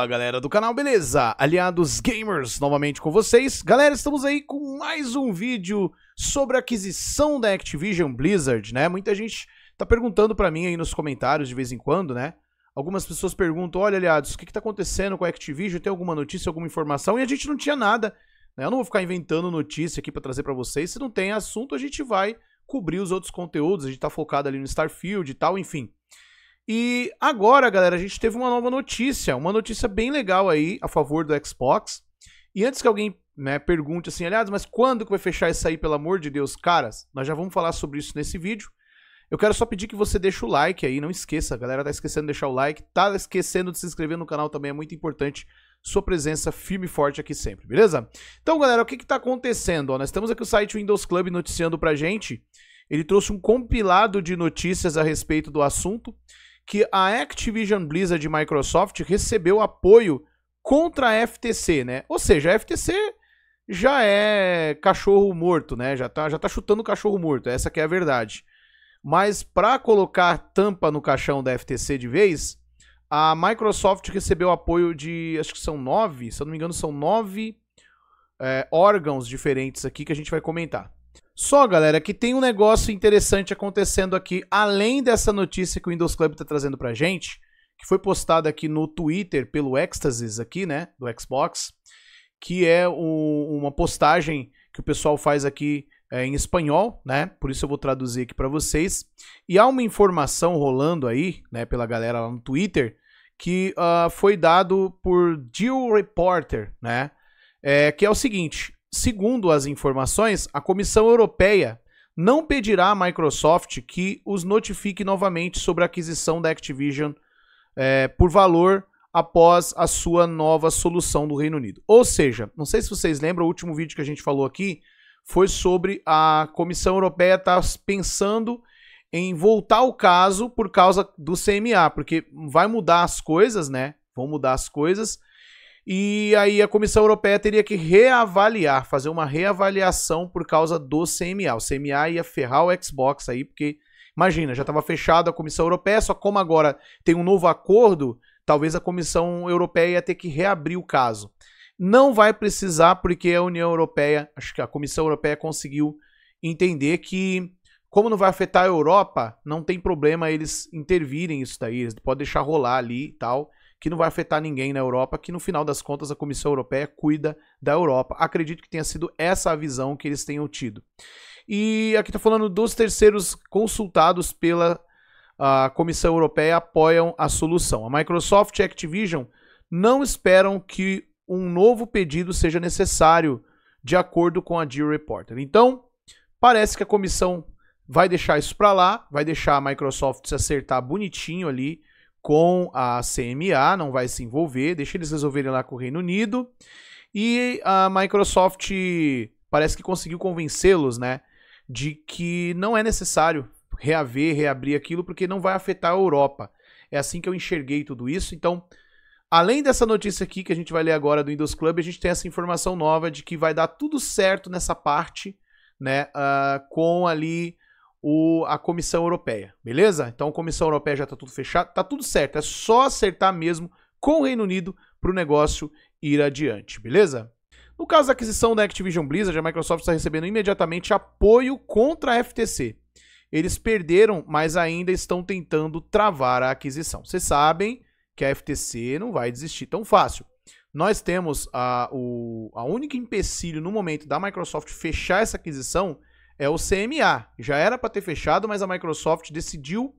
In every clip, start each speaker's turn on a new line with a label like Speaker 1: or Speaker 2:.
Speaker 1: Fala galera do canal, beleza? Aliados Gamers novamente com vocês. Galera, estamos aí com mais um vídeo sobre a aquisição da Activision Blizzard, né? Muita gente tá perguntando para mim aí nos comentários de vez em quando, né? Algumas pessoas perguntam, olha aliados, o que que tá acontecendo com a Activision? Tem alguma notícia, alguma informação? E a gente não tinha nada, né? Eu não vou ficar inventando notícia aqui para trazer para vocês. Se não tem assunto, a gente vai cobrir os outros conteúdos. A gente tá focado ali no Starfield e tal, enfim... E agora, galera, a gente teve uma nova notícia, uma notícia bem legal aí a favor do Xbox. E antes que alguém né, pergunte assim, aliás, mas quando que vai fechar isso aí, pelo amor de Deus? Caras, nós já vamos falar sobre isso nesse vídeo. Eu quero só pedir que você deixe o like aí, não esqueça, a galera tá esquecendo de deixar o like, tá esquecendo de se inscrever no canal também, é muito importante sua presença firme e forte aqui sempre, beleza? Então, galera, o que que tá acontecendo? Ó, nós temos aqui o site Windows Club noticiando pra gente, ele trouxe um compilado de notícias a respeito do assunto, que a Activision Blizzard de Microsoft recebeu apoio contra a FTC, né? Ou seja, a FTC já é cachorro morto, né? Já tá, já tá chutando cachorro morto, essa que é a verdade. Mas para colocar tampa no caixão da FTC de vez, a Microsoft recebeu apoio de, acho que são nove, se eu não me engano, são nove é, órgãos diferentes aqui que a gente vai comentar. Só, galera, que tem um negócio interessante acontecendo aqui, além dessa notícia que o Windows Club tá trazendo pra gente, que foi postada aqui no Twitter pelo Ecstasies aqui, né, do Xbox, que é o, uma postagem que o pessoal faz aqui é, em espanhol, né? Por isso eu vou traduzir aqui para vocês. E há uma informação rolando aí, né, pela galera lá no Twitter, que uh, foi dado por Jill Reporter, né? É, que é o seguinte: Segundo as informações, a Comissão Europeia não pedirá à Microsoft que os notifique novamente sobre a aquisição da Activision é, por valor após a sua nova solução do Reino Unido. Ou seja, não sei se vocês lembram, o último vídeo que a gente falou aqui foi sobre a Comissão Europeia estar tá pensando em voltar o caso por causa do CMA, porque vai mudar as coisas, né? Vão mudar as coisas e aí a Comissão Europeia teria que reavaliar, fazer uma reavaliação por causa do CMA. O CMA ia ferrar o Xbox aí, porque imagina, já estava fechado a Comissão Europeia, só como agora tem um novo acordo, talvez a Comissão Europeia ia ter que reabrir o caso. Não vai precisar, porque a União Europeia, acho que a Comissão Europeia conseguiu entender que, como não vai afetar a Europa, não tem problema eles intervirem isso daí, eles podem deixar rolar ali e tal que não vai afetar ninguém na Europa, que no final das contas a Comissão Europeia cuida da Europa. Acredito que tenha sido essa a visão que eles tenham tido. E aqui está falando dos terceiros consultados pela a Comissão Europeia apoiam a solução. A Microsoft e a Activision não esperam que um novo pedido seja necessário, de acordo com a Dear Reporter. Então, parece que a comissão vai deixar isso para lá, vai deixar a Microsoft se acertar bonitinho ali com a CMA, não vai se envolver, deixa eles resolverem lá com o Reino Unido. E a Microsoft parece que conseguiu convencê-los, né, de que não é necessário reaver, reabrir aquilo, porque não vai afetar a Europa. É assim que eu enxerguei tudo isso. Então, além dessa notícia aqui que a gente vai ler agora do Windows Club, a gente tem essa informação nova de que vai dar tudo certo nessa parte, né, uh, com ali o, a Comissão Europeia, beleza? Então a Comissão Europeia já está tudo fechado, tá tudo certo, é só acertar mesmo com o Reino Unido para o negócio ir adiante, beleza? No caso da aquisição da Activision Blizzard, a Microsoft está recebendo imediatamente apoio contra a FTC. Eles perderam, mas ainda estão tentando travar a aquisição. Vocês sabem que a FTC não vai desistir tão fácil. Nós temos a, o a único empecilho no momento da Microsoft fechar essa aquisição é o CMA. Já era para ter fechado, mas a Microsoft decidiu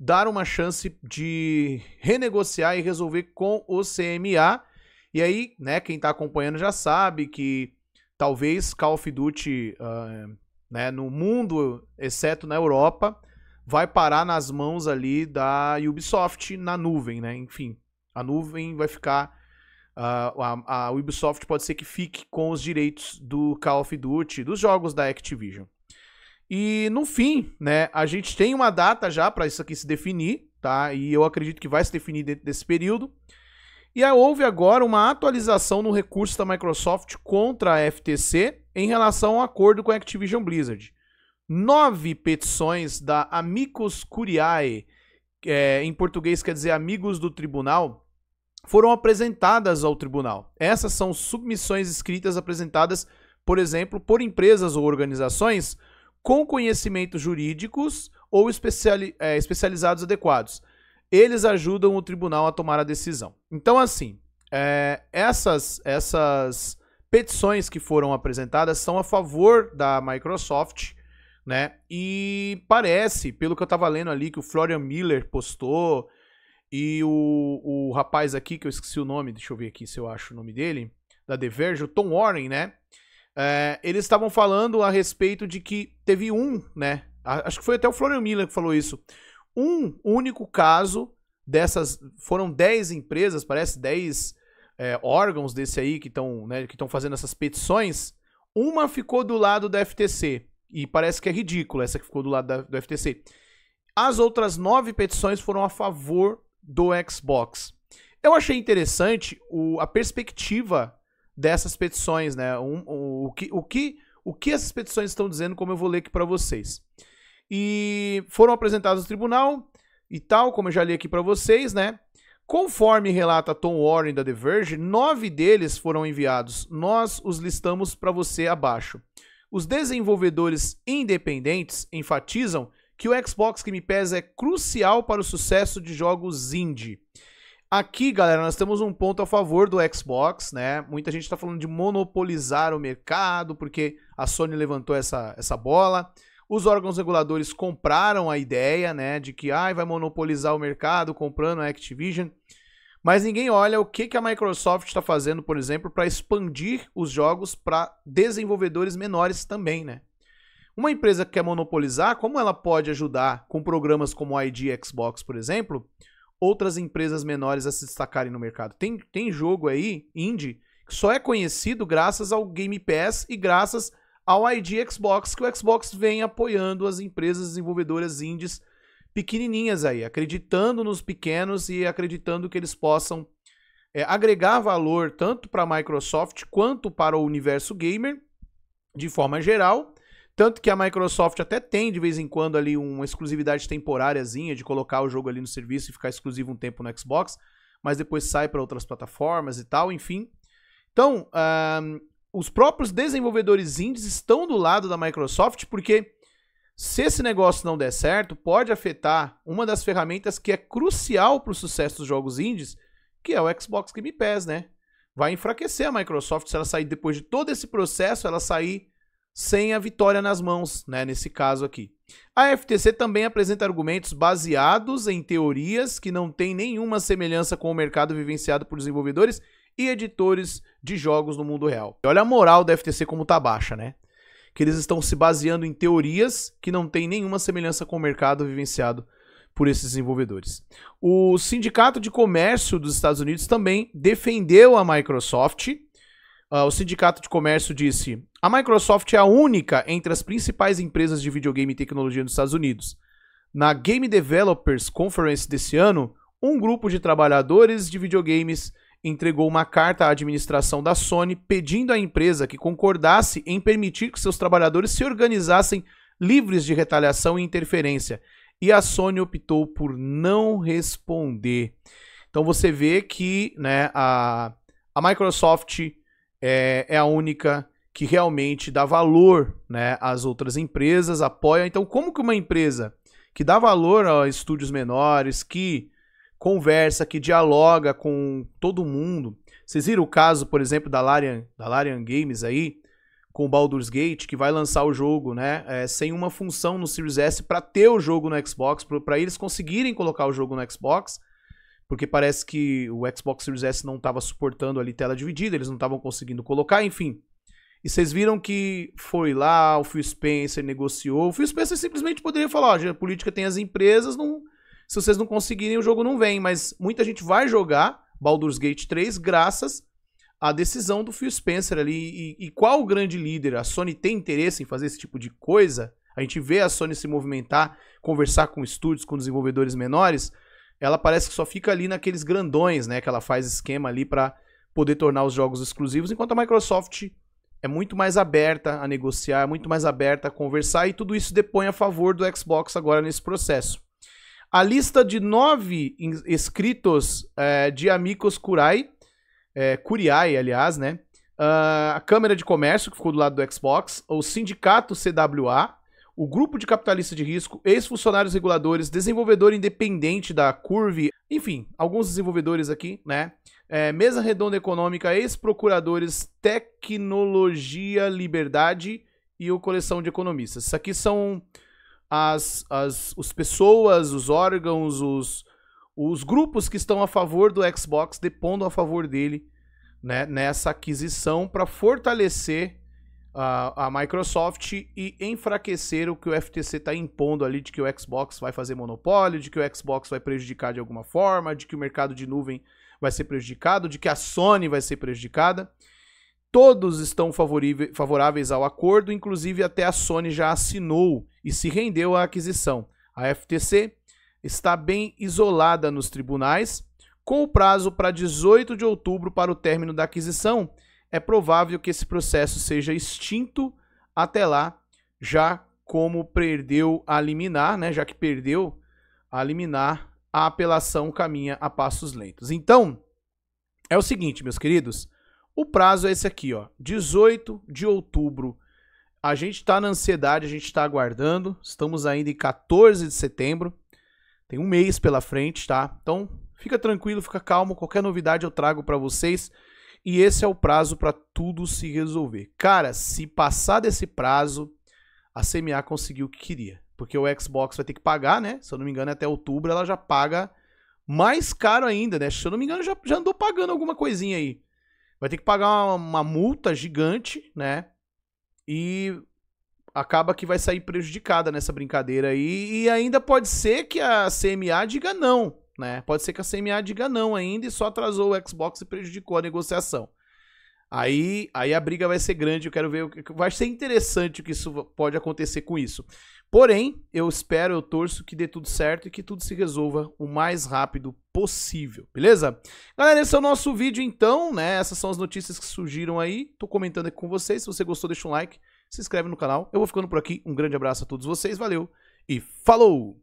Speaker 1: dar uma chance de renegociar e resolver com o CMA. E aí, né, quem está acompanhando já sabe que talvez Call of Duty uh, né, no mundo, exceto na Europa, vai parar nas mãos ali da Ubisoft na nuvem, né? Enfim, a nuvem vai ficar. Uh, a, a Ubisoft pode ser que fique com os direitos do Call of Duty, dos jogos da Activision. E no fim, né, a gente tem uma data já para isso aqui se definir, tá? E eu acredito que vai se definir dentro desse período. E houve agora uma atualização no recurso da Microsoft contra a FTC em relação ao acordo com a Activision Blizzard. Nove petições da Amicus Curiae, é, em português quer dizer amigos do tribunal, foram apresentadas ao tribunal. Essas são submissões escritas apresentadas, por exemplo, por empresas ou organizações com conhecimentos jurídicos ou especiali é, especializados adequados. Eles ajudam o tribunal a tomar a decisão. Então, assim, é, essas, essas petições que foram apresentadas são a favor da Microsoft, né? E parece, pelo que eu tava lendo ali, que o Florian Miller postou e o, o rapaz aqui, que eu esqueci o nome, deixa eu ver aqui se eu acho o nome dele, da The Verge, o Tom Warren, né? É, eles estavam falando a respeito de que teve um, né? Acho que foi até o Florian Miller que falou isso. Um único caso dessas. Foram 10 empresas, parece 10 é, órgãos desse aí que estão né, que fazendo essas petições. Uma ficou do lado da FTC. E parece que é ridículo essa que ficou do lado da, do FTC. As outras nove petições foram a favor do Xbox. Eu achei interessante o, a perspectiva dessas petições, né? Um, o, que, o, que, o que essas petições estão dizendo, como eu vou ler aqui para vocês. E foram apresentados ao tribunal e tal, como eu já li aqui para vocês, né? Conforme relata Tom Warren da The Verge, nove deles foram enviados. Nós os listamos para você abaixo. Os desenvolvedores independentes enfatizam que o Xbox Game Pass é crucial para o sucesso de jogos indie Aqui, galera, nós temos um ponto a favor do Xbox, né? Muita gente tá falando de monopolizar o mercado, porque a Sony levantou essa, essa bola. Os órgãos reguladores compraram a ideia, né, de que ah, vai monopolizar o mercado comprando a Activision. Mas ninguém olha o que, que a Microsoft está fazendo, por exemplo, para expandir os jogos para desenvolvedores menores também, né? Uma empresa que quer monopolizar, como ela pode ajudar com programas como o ID Xbox, por exemplo, outras empresas menores a se destacarem no mercado. Tem, tem jogo aí, indie, que só é conhecido graças ao Game Pass e graças ao ID Xbox, que o Xbox vem apoiando as empresas desenvolvedoras indies pequenininhas aí, acreditando nos pequenos e acreditando que eles possam é, agregar valor tanto para a Microsoft quanto para o universo gamer, de forma geral, tanto que a Microsoft até tem de vez em quando ali uma exclusividade temporáriazinha de colocar o jogo ali no serviço e ficar exclusivo um tempo no Xbox, mas depois sai para outras plataformas e tal, enfim. Então, os próprios desenvolvedores indies estão do lado da Microsoft porque se esse negócio não der certo, pode afetar uma das ferramentas que é crucial para o sucesso dos jogos indies, que é o Xbox Game Pass, né? Vai enfraquecer a Microsoft se ela sair depois de todo esse processo, ela sair sem a vitória nas mãos, né, nesse caso aqui. A FTC também apresenta argumentos baseados em teorias que não têm nenhuma semelhança com o mercado vivenciado por desenvolvedores e editores de jogos no mundo real. E olha a moral da FTC como tá baixa, né? Que eles estão se baseando em teorias que não têm nenhuma semelhança com o mercado vivenciado por esses desenvolvedores. O Sindicato de Comércio dos Estados Unidos também defendeu a Microsoft Uh, o Sindicato de Comércio disse: a Microsoft é a única entre as principais empresas de videogame e tecnologia nos Estados Unidos. Na Game Developers Conference desse ano, um grupo de trabalhadores de videogames entregou uma carta à administração da Sony pedindo à empresa que concordasse em permitir que seus trabalhadores se organizassem livres de retaliação e interferência. E a Sony optou por não responder. Então você vê que né, a, a Microsoft é, é a única que realmente dá valor né, às outras empresas, apoia. Então, como que uma empresa que dá valor a estúdios menores, que conversa, que dialoga com todo mundo. Vocês viram o caso, por exemplo, da Larian, da Larian Games aí, com o Baldur's Gate, que vai lançar o jogo, né, é, sem uma função no Series S para ter o jogo no Xbox, para eles conseguirem colocar o jogo no Xbox porque parece que o Xbox Series S não estava suportando ali tela dividida, eles não estavam conseguindo colocar, enfim. E vocês viram que foi lá, o Phil Spencer negociou. O Phil Spencer simplesmente poderia falar: ó, a política tem as empresas, não, se vocês não conseguirem, o jogo não vem. Mas muita gente vai jogar Baldur's Gate 3 graças à decisão do Phil Spencer ali. E, e qual o grande líder? A Sony tem interesse em fazer esse tipo de coisa? A gente vê a Sony se movimentar, conversar com estúdios, com desenvolvedores menores ela parece que só fica ali naqueles grandões, né? Que ela faz esquema ali para poder tornar os jogos exclusivos, enquanto a Microsoft é muito mais aberta a negociar, é muito mais aberta a conversar, e tudo isso depõe a favor do Xbox agora nesse processo. A lista de nove inscritos é, eh, de Amigos Kurai, é, aliás, né? Uh, a Câmara de Comércio, que ficou do lado do Xbox, o Sindicato CWA, o grupo de capitalistas de risco, ex-funcionários reguladores, desenvolvedor independente da Curve, enfim, alguns desenvolvedores aqui, né? É, mesa Redonda Econômica, ex-procuradores, tecnologia, liberdade e o coleção de economistas. Isso aqui são as, as os pessoas, os órgãos, os, os grupos que estão a favor do Xbox, depondo a favor dele né, nessa aquisição para fortalecer a, a Microsoft e enfraquecer o que o FTC está impondo ali de que o Xbox vai fazer monopólio, de que o Xbox vai prejudicar de alguma forma, de que o mercado de nuvem vai ser prejudicado, de que a Sony vai ser prejudicada. Todos estão favoráveis ao acordo, inclusive até a Sony já assinou e se rendeu à aquisição. A FTC está bem isolada nos tribunais, com o prazo para 18 de outubro para o término da aquisição é provável que esse processo seja extinto até lá, já como perdeu a liminar, né? Já que perdeu a liminar, a apelação caminha a passos lentos. Então, é o seguinte, meus queridos, o prazo é esse aqui, ó, 18 de outubro. A gente está na ansiedade, a gente está aguardando. Estamos ainda em 14 de setembro. Tem um mês pela frente, tá? Então, fica tranquilo, fica calmo. Qualquer novidade eu trago para vocês. E esse é o prazo para tudo se resolver. Cara, se passar desse prazo, a CMA conseguiu o que queria. Porque o Xbox vai ter que pagar, né? Se eu não me engano, até outubro ela já paga mais caro ainda, né? Se eu não me engano, já, já andou pagando alguma coisinha aí. Vai ter que pagar uma, uma multa gigante, né? E acaba que vai sair prejudicada nessa brincadeira aí. E ainda pode ser que a CMA diga não né? Pode ser que a CMA diga não ainda e só atrasou o Xbox e prejudicou a negociação. Aí, aí a briga vai ser grande, eu quero ver o que vai ser interessante o que isso pode acontecer com isso. Porém, eu espero, eu torço que dê tudo certo e que tudo se resolva o mais rápido possível, beleza? Galera, esse é o nosso vídeo então, né? Essas são as notícias que surgiram aí. Tô comentando aqui com vocês. Se você gostou, deixa um like, se inscreve no canal. Eu vou ficando por aqui. Um grande abraço a todos vocês, valeu e falou.